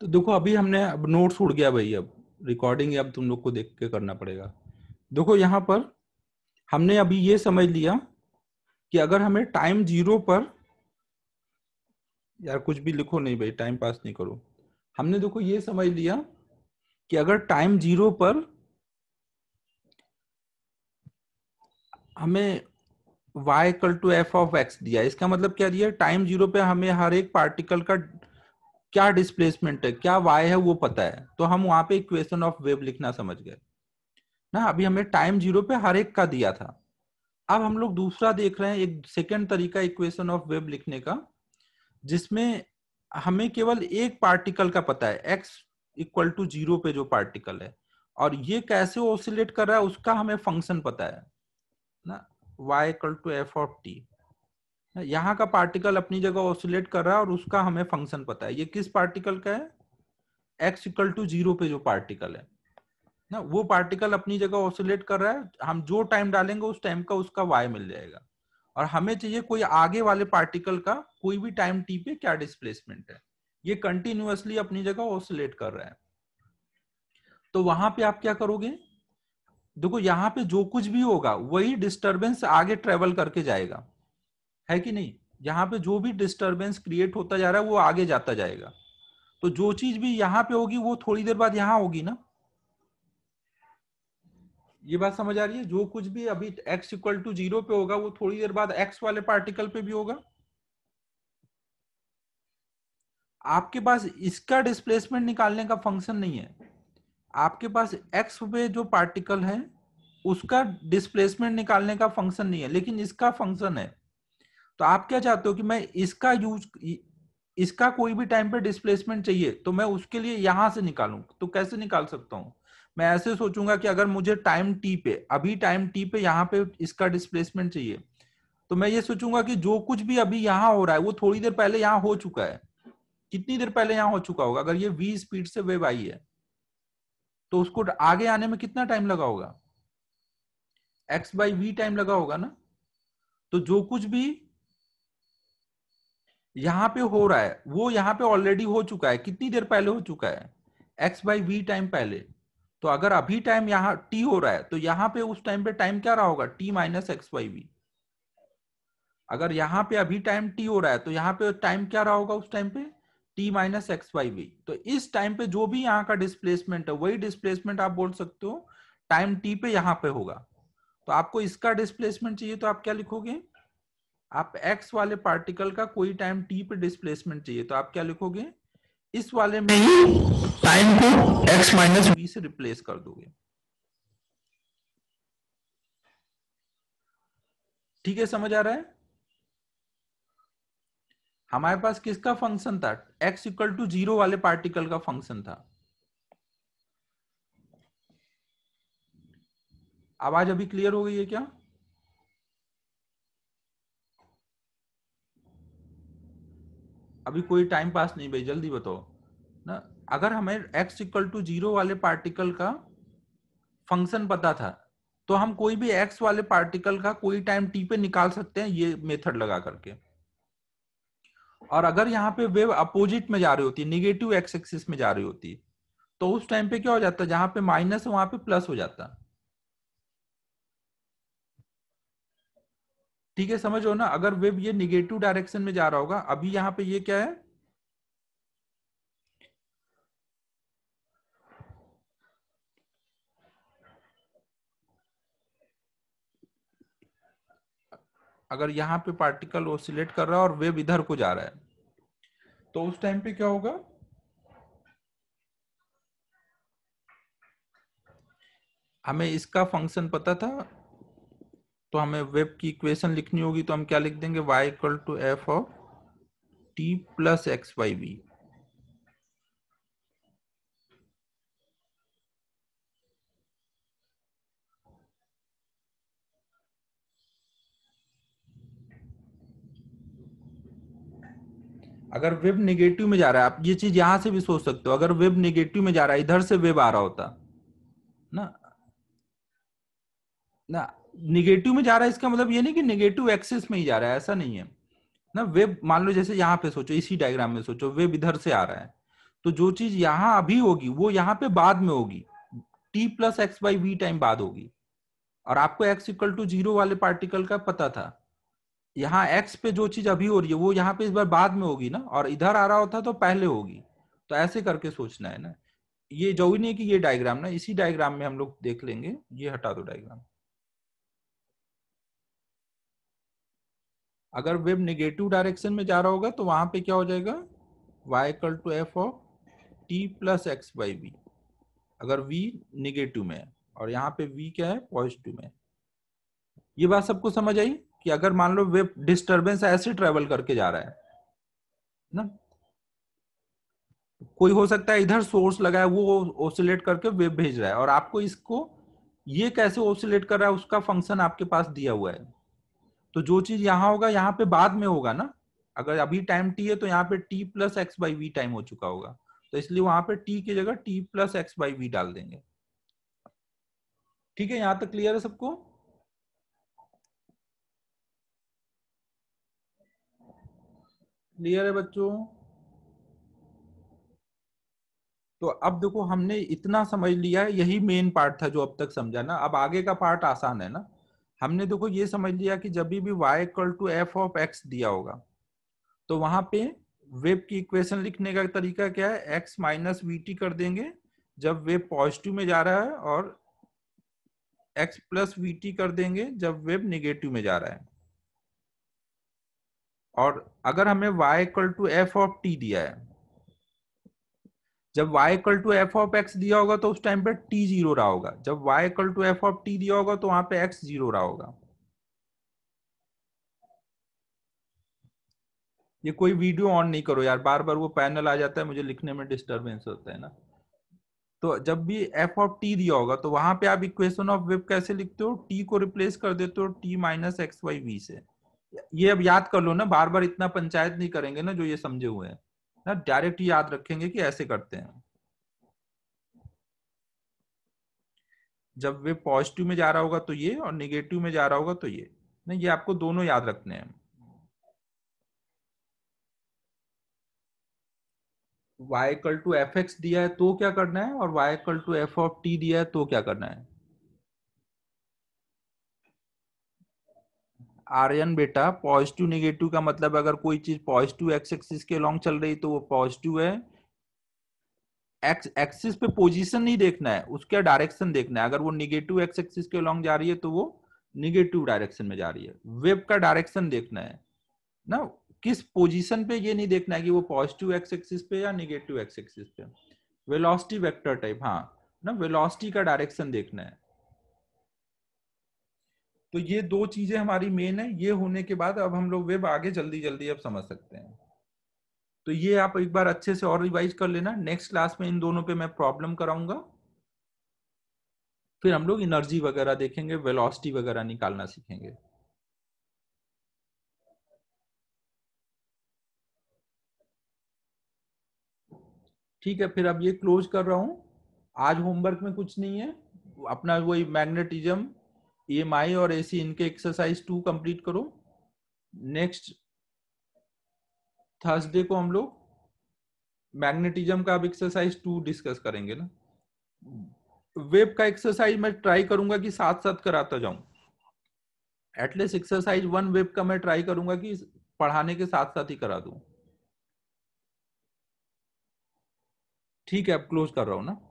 तो देखो अभी हमने अब नोट छूट गया भाई अब रिकॉर्डिंग अब तुम लोग को देख के करना पड़ेगा देखो यहाँ पर हमने अभी ये समझ लिया कि अगर हमें टाइम जीरो पर यार कुछ भी लिखो नहीं भाई टाइम पास नहीं करो हमने देखो ये समझ लिया कि अगर टाइम जीरो पर हमें y equal to F of X दिया इसका मतलब क्या दिया टाइम जीरो पे हमें हर एक पार्टिकल का क्या डिस्प्लेसमेंट है क्या वाय है वो पता है तो हम वहां पे इक्वेशन ऑफ वेव लिखना समझ गए ना अभी हमने टाइम जीरो पे हर एक का दिया था अब हम लोग दूसरा देख रहे हैं एक सेकेंड तरीका इक्वेशन ऑफ वेव लिखने का जिसमें हमें केवल एक पार्टिकल का पता है एक्स इक्वल टू जीरो पे जो पार्टिकल है और ये कैसे ओसिलेट कर रहा है उसका हमें फंक्शन पता है ना y equal to F of T यहाँ का पार्टिकल अपनी जगह ऑसिलेट कर रहा है और उसका हमें फंक्शन पता है ये किस पार्टिकल का है एक्स इक्वल टू जीरो पे जो पार्टिकल है ना वो पार्टिकल अपनी जगह ऑसिलेट कर रहा है हम जो टाइम डालेंगे उस टाइम का उसका वाई मिल जाएगा और हमें चाहिए कोई आगे वाले पार्टिकल का कोई भी टाइम टी पे क्या डिस्प्लेसमेंट है ये कंटिन्यूसली अपनी जगह ऑसिलेट कर रहा है तो वहां पे आप क्या करोगे देखो यहाँ पे जो कुछ भी होगा वही डिस्टर्बेंस आगे ट्रेवल करके जाएगा है कि नहीं यहाँ पे जो भी डिस्टरबेंस क्रिएट होता जा रहा है वो आगे जाता जाएगा तो जो चीज भी यहाँ पे होगी वो थोड़ी देर बाद यहाँ होगी ना ये बात समझ आ रही है जो कुछ भी अभी x इक्वल टू जीरो पे होगा वो थोड़ी देर बाद x वाले पार्टिकल पे भी होगा आपके पास इसका डिस्प्लेसमेंट निकालने का फंक्शन नहीं है आपके पास x पे जो पार्टिकल है उसका डिस्प्लेसमेंट निकालने का फंक्शन नहीं है लेकिन इसका फंक्शन है तो आप क्या चाहते हो कि मैं इसका यूज इसका कोई भी टाइम पे डिस्प्लेसमेंट चाहिए तो मैं उसके लिए यहां से निकालू तो कैसे निकाल सकता हूँ मैं ऐसे सोचूंगा कि अगर मुझे टाइम टी पे अभी टाइम टी पे यहाँ पे इसका डिस्प्लेसमेंट चाहिए तो मैं ये सोचूंगा कि जो कुछ भी अभी यहाँ हो रहा है वो थोड़ी देर पहले यहाँ हो चुका है कितनी देर पहले यहाँ हो चुका होगा अगर ये वी स्पीड से वेव आई है तो उसको आगे आने में कितना टाइम लगा होगा एक्स बाई वी टाइम लगा होगा ना तो जो कुछ भी यहाँ पे हो रहा है वो यहाँ पे ऑलरेडी हो चुका है कितनी देर पहले हो चुका है एक्स बाई वी टाइम पहले तो अगर अभी टाइम यहाँ टी हो रहा है तो यहाँ पे उस टाइम पे टाइम क्या रहा होगा T minus X by V अगर यहाँ पे अभी टाइम टी हो रहा है तो यहाँ पे टाइम क्या रहा होगा उस टाइम पे T minus X by V तो इस टाइम पे जो भी यहाँ का डिस्प्लेसमेंट है वही डिस्प्लेसमेंट आप बोल सकते हो टाइम टी पे यहाँ पे होगा तो आपको इसका डिस्प्लेसमेंट चाहिए तो आप क्या लिखोगे आप x वाले पार्टिकल का कोई टाइम t पे डिस्प्लेसमेंट चाहिए तो आप क्या लिखोगे इस वाले में ही टाइम को x माइनस वी से रिप्लेस कर दोगे ठीक है समझ आ रहा है हमारे पास किसका फंक्शन था x इक्वल टू जीरो वाले पार्टिकल का फंक्शन था आवाज अभी क्लियर हो गई है क्या अभी कोई टाइम पास नहीं भाई जल्दी बताओ ना अगर हमें एक्स इक्वल टू जीरो वाले पार्टिकल का फंक्शन पता था तो हम कोई भी एक्स वाले पार्टिकल का कोई टाइम टी पे निकाल सकते हैं ये मेथड लगा करके और अगर यहाँ पे वेव अपोजिट में जा रही होती है निगेटिव एक्स एक्सिस में जा रही होती तो उस टाइम पे क्या हो जाता है जहां पे माइनस है वहां पे प्लस हो जाता है ठीक है समझो ना अगर वेब ये निगेटिव डायरेक्शन में जा रहा होगा अभी यहां पे ये क्या है अगर यहां पे पार्टिकल ओसिलेट कर रहा है और वेब इधर को जा रहा है तो उस टाइम पे क्या होगा हमें इसका फंक्शन पता था तो हमें वेब की इक्वेशन लिखनी होगी तो हम क्या लिख देंगे y equal to F of T plus X by V अगर वेब नेगेटिव में जा रहा है आप ये चीज यहां से भी सोच सकते हो अगर वेब नेगेटिव में जा रहा है इधर से वेब आ रहा होता ना ना निगेटिव में जा रहा है इसका मतलब ये नहीं कि निगेटिव एक्सेस में ही जा रहा है ऐसा नहीं है ना वेब मान लो जैसे यहाँ पे सोचो इसी डायग्राम में सोचो वेब इधर से आ रहा है तो जो चीज यहाँ अभी होगी वो यहाँ पे बाद में होगी T plus X by V time बाद होगी और आपको एक्स इक्वल टू जीरो वाले पार्टिकल का पता था यहाँ एक्स पे जो चीज अभी हो रही है वो यहाँ पे इस बार बाद में होगी ना और इधर आ रहा होता तो पहले होगी तो ऐसे करके सोचना है ना ये जो नहीं है कि ये डायग्राम ना इसी डायग्राम में हम लोग देख लेंगे ये हटा दो डायग्राम अगर वेब निगेटिव डायरेक्शन में जा रहा होगा तो वहां पे क्या हो जाएगा y equal to F of T plus X by V अगर वी निगेटिव में है और यहाँ पे वी क्या है पॉजिटिव में ये बात सबको समझ आई कि अगर मान लो वेब डिस्टर्बेंस ऐसे ट्रेवल करके जा रहा है ना कोई हो सकता है इधर सोर्स लगा है वो ओसिलेट करके वेब भेज रहा है और आपको इसको ये कैसे ओसिलेट कर रहा है उसका फंक्शन आपके पास दिया हुआ है तो जो चीज यहाँ होगा यहाँ पे बाद में होगा ना अगर अभी टाइम टी है तो यहाँ पे T plus X by V time हो चुका होगा तो इसलिए वहां पे टी की जगह T plus X by V डाल देंगे ठीक है यहां तक क्लियर है सबको क्लियर है बच्चों तो अब देखो हमने इतना समझ लिया है यही मेन पार्ट था जो अब तक समझा ना अब आगे का पार्ट आसान है ना हमने देखो ये समझ लिया कि जब भी y equal to F of X दिया होगा तो वहां पे वेब की इक्वेशन लिखने का तरीका क्या है x माइनस वी कर देंगे जब वेब पॉजिटिव में जा रहा है और x प्लस वी कर देंगे जब वेब निगेटिव में जा रहा है और अगर हमें y equal to F of T दिया है जब y equal to F of X दिया होगा तो उस टाइम पे t जीरो रहा होगा जब y equal to F of t दिया होगा तो वहां पे x जीरो रहा होगा ये कोई वीडियो ऑन नहीं करो यार बार बार वो पैनल आ जाता है मुझे लिखने में डिस्टरबेंस होता है ना तो जब भी एफ ऑफ टी दिया होगा तो वहां पे आप इक्वेशन ऑफ वेब कैसे लिखते हो टी को रिप्लेस कर देते हो T minus X by V से ये अब याद कर लो ना बार बार इतना पंचायत नहीं करेंगे ना जो ये समझे हुए हैं ना डायरेक्ट याद रखेंगे कि ऐसे करते हैं जब वे पॉजिटिव में जा रहा होगा तो ये और निगेटिव में जा रहा होगा तो ये नहीं ये आपको दोनों याद रखने हैं y टू एफ एक्स दिया है तो क्या करना है और y to F of T दिया है तो क्या करना है आर्यन बेटा पॉजिटिव नेगेटिव का मतलब अगर कोई चीज पॉजिटिव एक्स एक्सिस के लॉन्ग चल रही तो वो पॉजिटिव है एक्स एक्सिस पे पोजीशन नहीं देखना है उसका डायरेक्शन देखना है अगर वो निगेटिव एक्स एक्सिस के लॉन्ग जा रही है तो वो निगेटिव डायरेक्शन में जा रही है वेब का डायरेक्शन देखना है ना किस पोजीशन पे ये नहीं देखना है कि वो पॉजिटिव एक्स एक्सिस पे या निगेटिव एक्स एक्सिस पे वेलोसिटी वेक्टर टाइप हाँ ना वेलोसिटी का डायरेक्शन देखना है तो ये दो चीजें हमारी मेन है ये होने के बाद अब हम लोग वेब आगे जल्दी जल्दी अब समझ सकते हैं तो ये आप एक बार अच्छे से और रिवाइज कर लेना नेक्स्ट क्लास में इन दोनों पे मैं प्रॉब्लम कराऊंगा फिर हम लोग इनर्जी वगैरह देखेंगे वेलोसिटी वगैरह निकालना सीखेंगे ठीक है फिर अब ये क्लोज कर रहा हूं आज होमवर्क में कुछ नहीं है अपना वही मैग्नेटिज्म ई e और एसी इनके एक्सरसाइज टू कंप्लीट करो नेक्स्ट थर्सडे को हम लोग मैग्नेटिज्म का अब एक्सरसाइज टू डिस्कस करेंगे ना वेब का एक्सरसाइज मैं ट्राई करूंगा कि साथ साथ कराता जाऊं एटलीस्ट एक्सरसाइज वन वेब का मैं ट्राई करूंगा कि पढ़ाने के साथ साथ ही करा दू ठीक है अब क्लोज कर रहा हूं ना